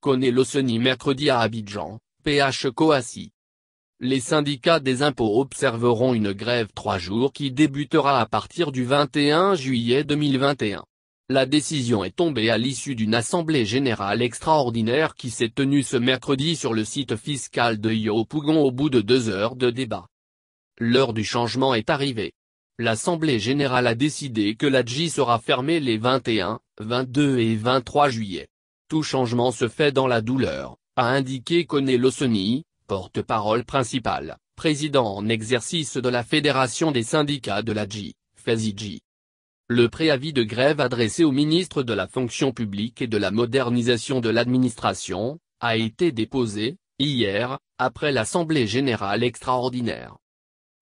connaît le mercredi à Abidjan, PH Coassi. Les syndicats des impôts observeront une grève trois jours qui débutera à partir du 21 juillet 2021. La décision est tombée à l'issue d'une assemblée générale extraordinaire qui s'est tenue ce mercredi sur le site fiscal de Yopougon au bout de deux heures de débat. L'heure du changement est arrivée. L'Assemblée générale a décidé que l'ADJ sera fermée les 21, 22 et 23 juillet. Tout changement se fait dans la douleur, a indiqué Kone Lossoni, porte-parole principale, président en exercice de la Fédération des syndicats de la G, e Le préavis de grève adressé au ministre de la fonction publique et de la modernisation de l'administration, a été déposé, hier, après l'Assemblée générale extraordinaire.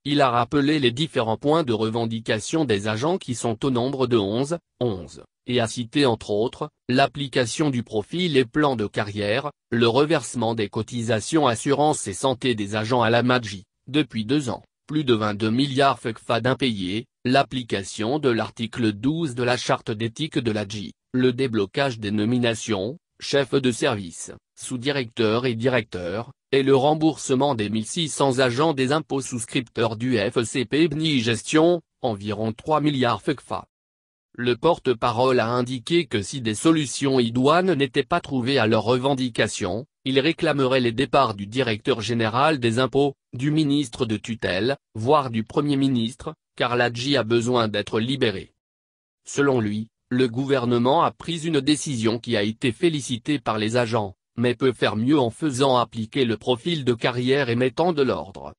Il a rappelé les différents points de revendication des agents qui sont au nombre de 11, 11, et a cité entre autres, l'application du profil et plan de carrière, le reversement des cotisations assurance et santé des agents à la MAGI, depuis deux ans, plus de 22 milliards FECFA d'impayés, l'application de l'article 12 de la charte d'éthique de la GI, le déblocage des nominations, chef de service, sous directeur et directeur, et le remboursement des 1600 agents des impôts souscripteurs du FCP e BNI Gestion, environ 3 milliards FECFA. Le porte-parole a indiqué que si des solutions idoines n'étaient pas trouvées à leurs revendications, il réclamerait les départs du directeur général des impôts, du ministre de tutelle, voire du Premier ministre, car l'ADJ a besoin d'être libéré. Selon lui, le gouvernement a pris une décision qui a été félicitée par les agents mais peut faire mieux en faisant appliquer le profil de carrière et mettant de l'ordre.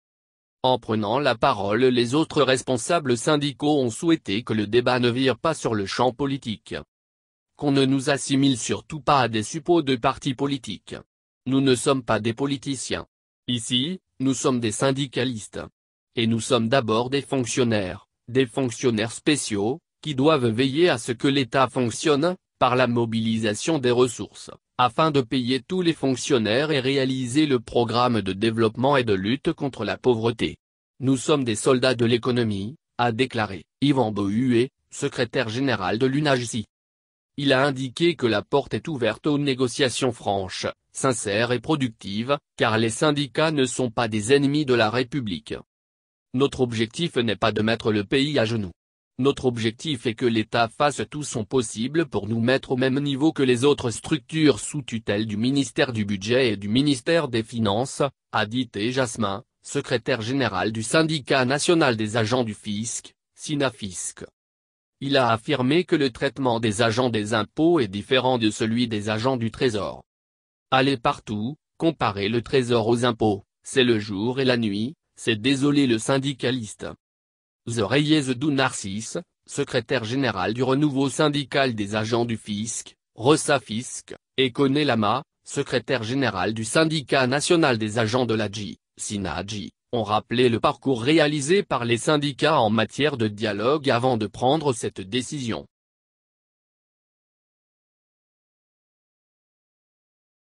En prenant la parole les autres responsables syndicaux ont souhaité que le débat ne vire pas sur le champ politique. Qu'on ne nous assimile surtout pas à des suppôts de partis politiques. Nous ne sommes pas des politiciens. Ici, nous sommes des syndicalistes. Et nous sommes d'abord des fonctionnaires, des fonctionnaires spéciaux, qui doivent veiller à ce que l'État fonctionne, par la mobilisation des ressources afin de payer tous les fonctionnaires et réaliser le programme de développement et de lutte contre la pauvreté. Nous sommes des soldats de l'économie, a déclaré Yvan Bohué, secrétaire général de l'UNAGSI. Il a indiqué que la porte est ouverte aux négociations franches, sincères et productives, car les syndicats ne sont pas des ennemis de la République. Notre objectif n'est pas de mettre le pays à genoux. Notre objectif est que l'État fasse tout son possible pour nous mettre au même niveau que les autres structures sous tutelle du ministère du Budget et du ministère des Finances, a dit et Jasmin, secrétaire général du syndicat national des agents du fisc, Sinafisc. Il a affirmé que le traitement des agents des impôts est différent de celui des agents du Trésor. Allez partout, comparer le Trésor aux impôts, c'est le jour et la nuit, c'est désolé le syndicaliste. Zoreyez Zedou Narcisse, secrétaire général du renouveau syndical des agents du fisc, Rossa Fisc, et Kone Lama, secrétaire général du syndicat national des agents de la G, ont rappelé le parcours réalisé par les syndicats en matière de dialogue avant de prendre cette décision.